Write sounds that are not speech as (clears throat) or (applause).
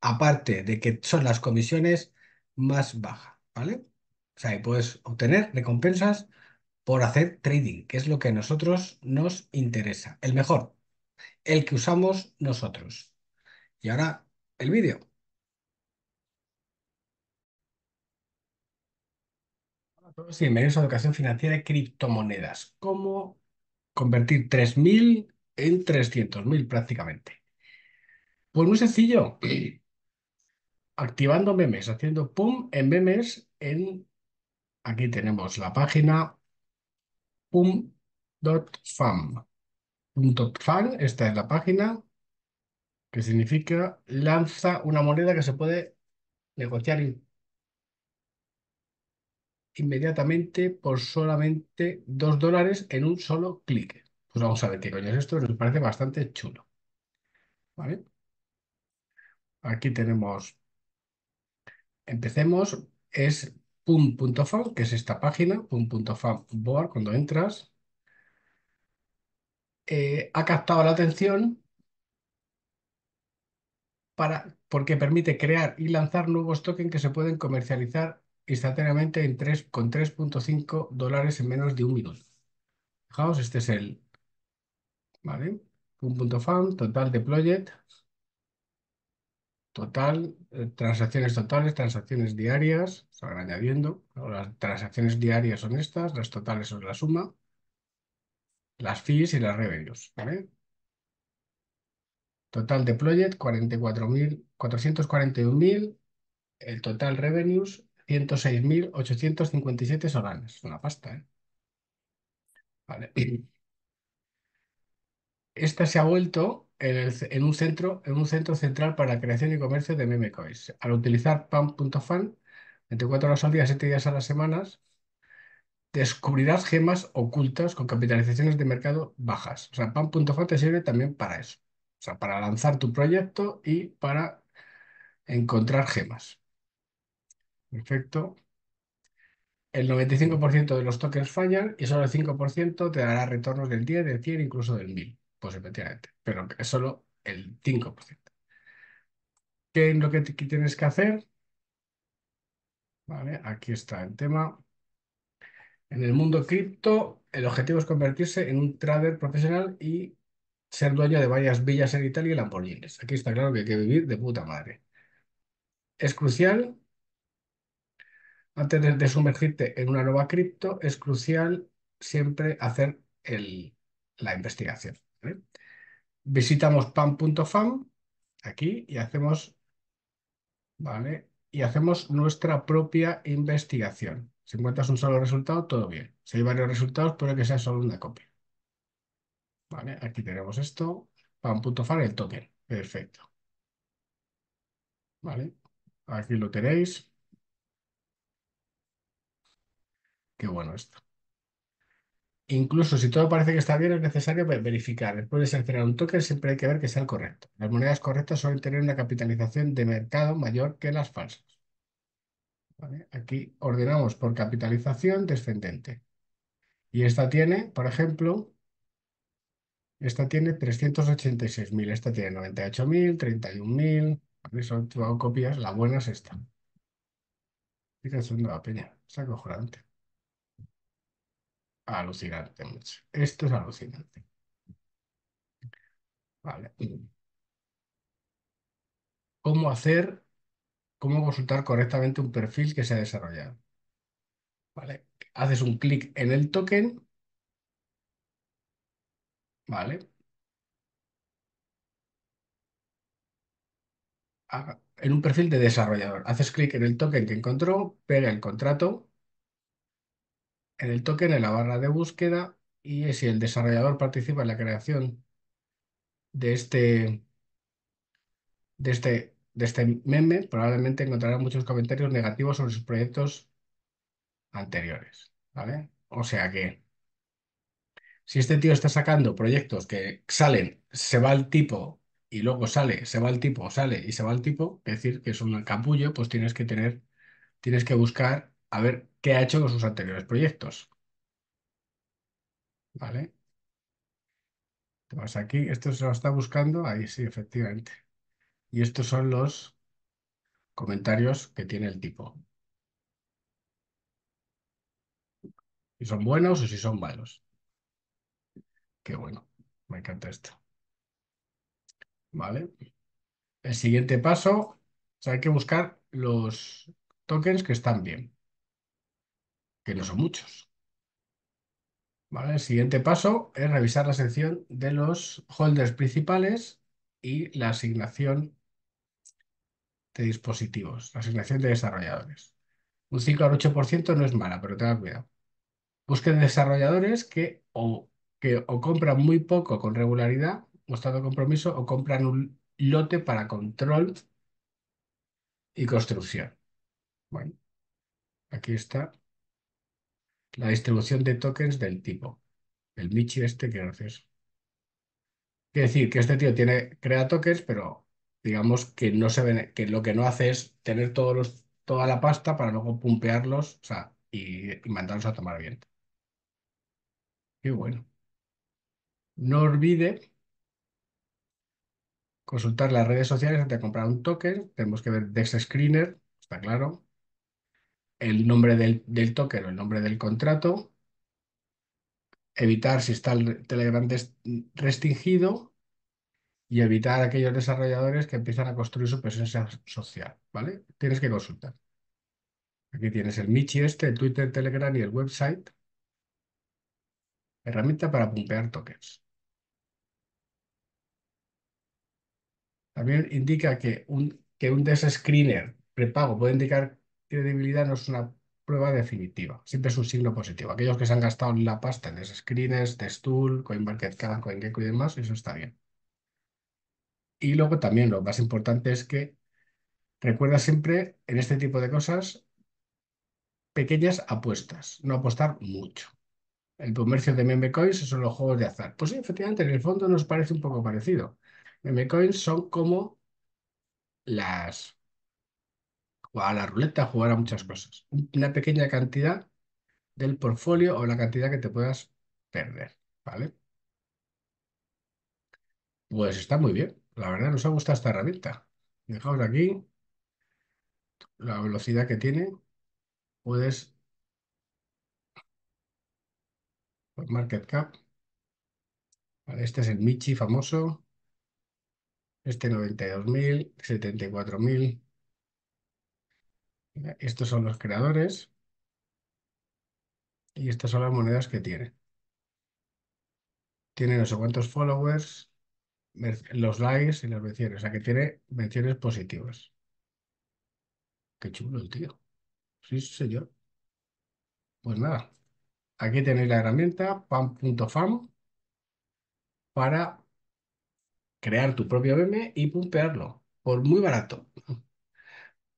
aparte de que son las comisiones más bajas, ¿vale? O sea, puedes obtener recompensas por hacer trading, que es lo que a nosotros nos interesa, el mejor, el que usamos nosotros. Y ahora el vídeo. Hola a todos y bienvenidos a Educación Financiera de Criptomonedas. ¿Cómo convertir 3.000 en 300.000 prácticamente? Pues muy sencillo. (clears throat) activando memes, haciendo pum en memes en... Aquí tenemos la página pum.fam. .fam, esta es la página que significa lanza una moneda que se puede negociar inmediatamente por solamente dos dólares en un solo clic. Pues vamos a ver qué coño es esto, nos parece bastante chulo. ¿Vale? Aquí tenemos empecemos, es pum.fam, que es esta página, Board, cuando entras, eh, ha captado la atención para, porque permite crear y lanzar nuevos tokens que se pueden comercializar instantáneamente en con 3.5 dólares en menos de un minuto. Fijaos, este es el ¿vale? un total Deployed total, eh, transacciones totales, transacciones diarias, se van añadiendo. Las transacciones diarias son estas, las totales son la suma, las fees y las revenues. Total de project, 441.000. El total revenues, 106.857 solares. Es una pasta, ¿eh? Vale. (clears throat) Esta se ha vuelto en, un centro, en un centro central para la creación y comercio de memecoins. Al utilizar PAM.FAN 24 horas al día, 7 días a las semanas, descubrirás gemas ocultas con capitalizaciones de mercado bajas. O sea, PAM.FAN te sirve también para eso. O sea, para lanzar tu proyecto y para encontrar gemas. Perfecto. El 95% de los tokens fallan y solo el 5% te dará retornos del 10, del 100, incluso del 1000. Pues efectivamente, pero es solo el 5%. ¿Qué es lo que tienes que hacer? Vale, aquí está el tema. En el mundo cripto, el objetivo es convertirse en un trader profesional y ser dueño de varias villas en Italia y Lamborghinis. Aquí está claro que hay que vivir de puta madre. Es crucial, antes de, sumergirte en una nueva cripto, es crucial siempre hacer el, la investigación. ¿vale? Visitamos pan.fan aquí y hacemos, ¿vale? Y hacemos nuestra propia investigación. Si encuentras un solo resultado, todo bien. Si hay varios resultados, puede que sea solo una copia. ¿Vale? Aquí tenemos esto, pan.fan, el token. Perfecto. ¿Vale? Aquí lo tenéis. Qué bueno esto. Incluso si todo parece que está bien, es necesario verificar. Después de seleccionar un token, siempre hay que ver que sea el correcto. Las monedas correctas suelen tener una capitalización de mercado mayor que las falsas. Aquí ordenamos por capitalización descendente. Y esta tiene, por ejemplo, esta tiene 386.000, esta tiene 98.000, 31.000. mil. Son copias, la buena es esta. Fíjense, la peña, es acojonante. Alucinante mucho. Esto es alucinante. Vale. ¿Cómo hacer, cómo consultar correctamente un perfil que se ha desarrollado? Vale. Haces un clic en el token. Vale. Ah, en un perfil de desarrollador. Haces clic en el token que encontró, pega el contrato en el token en la barra de búsqueda y si el desarrollador participa en la creación de este, de este, de este meme, probablemente encontrará muchos comentarios negativos sobre sus proyectos anteriores. ¿vale? O sea que si este tío está sacando proyectos que salen, se va el tipo y luego sale, se va el tipo, sale y se va el tipo, es decir, que es un capullo, pues tienes que tener, tienes que buscar a ver ¿Qué ha hecho con sus anteriores proyectos, ¿vale? Te vas pues aquí, esto se lo está buscando, ahí sí, efectivamente. Y estos son los comentarios que tiene el tipo. Si son buenos o si son malos. Qué bueno, me encanta esto. Vale. El siguiente paso, hay que buscar los tokens que están bien que no son muchos. ¿Vale? El siguiente paso es revisar la sección de los holders principales y la asignación de dispositivos, la asignación de desarrolladores. Un 5 al 8% no es mala, pero tengan cuidado. Busquen desarrolladores que o, que o compran muy poco con regularidad, mostrando compromiso, o compran un lote para control y construcción. Bueno, aquí está la distribución de tokens del tipo. El Michi este, que haces Quiere decir que este tío tiene, crea tokens, pero digamos que no se que lo que no hace es tener todos toda la pasta para luego pumpearlos, o sea, y, mandarlos a tomar viento. y bueno. No olvide consultar las redes sociales antes de comprar un token. Tenemos que ver Dex Screener, está claro el nombre del, del token o el nombre del contrato, evitar si está el Telegram restringido y evitar aquellos desarrolladores que empiezan a construir su presencia social, ¿vale? Tienes que consultar. Aquí tienes el Michi este, el Twitter, Telegram y el website. Herramienta para pumpear tokens. También indica que un, que un prepago puede indicar credibilidad no es una prueba definitiva, siempre es un signo positivo. Aquellos que se han gastado la pasta en screeners, Testool, CoinMarketCap, CoinGecko y demás, eso está bien. Y luego también lo más importante es que recuerda siempre en este tipo de cosas pequeñas apuestas, no apostar mucho. El comercio de memecoins son los juegos de azar. Pues sí, efectivamente, en el fondo nos parece un poco parecido. Memecoins son como las a la ruleta, jugar a muchas cosas. Una pequeña cantidad del portfolio o la cantidad que te puedas perder, ¿vale? Pues está muy bien. La verdad nos ha gustado esta herramienta. Dejamos aquí la velocidad que tiene. Puedes market cap. este es el Michi famoso. Este 92.000, 74.000 estos son los creadores y estas son las monedas que tiene. Tiene no sé cuántos followers, los likes y las menciones. O sea que tiene menciones positivas. Qué chulo el tío. Sí, señor. Pues nada, aquí tenéis la herramienta pam.fam para crear tu propio meme y pumpearlo por muy barato.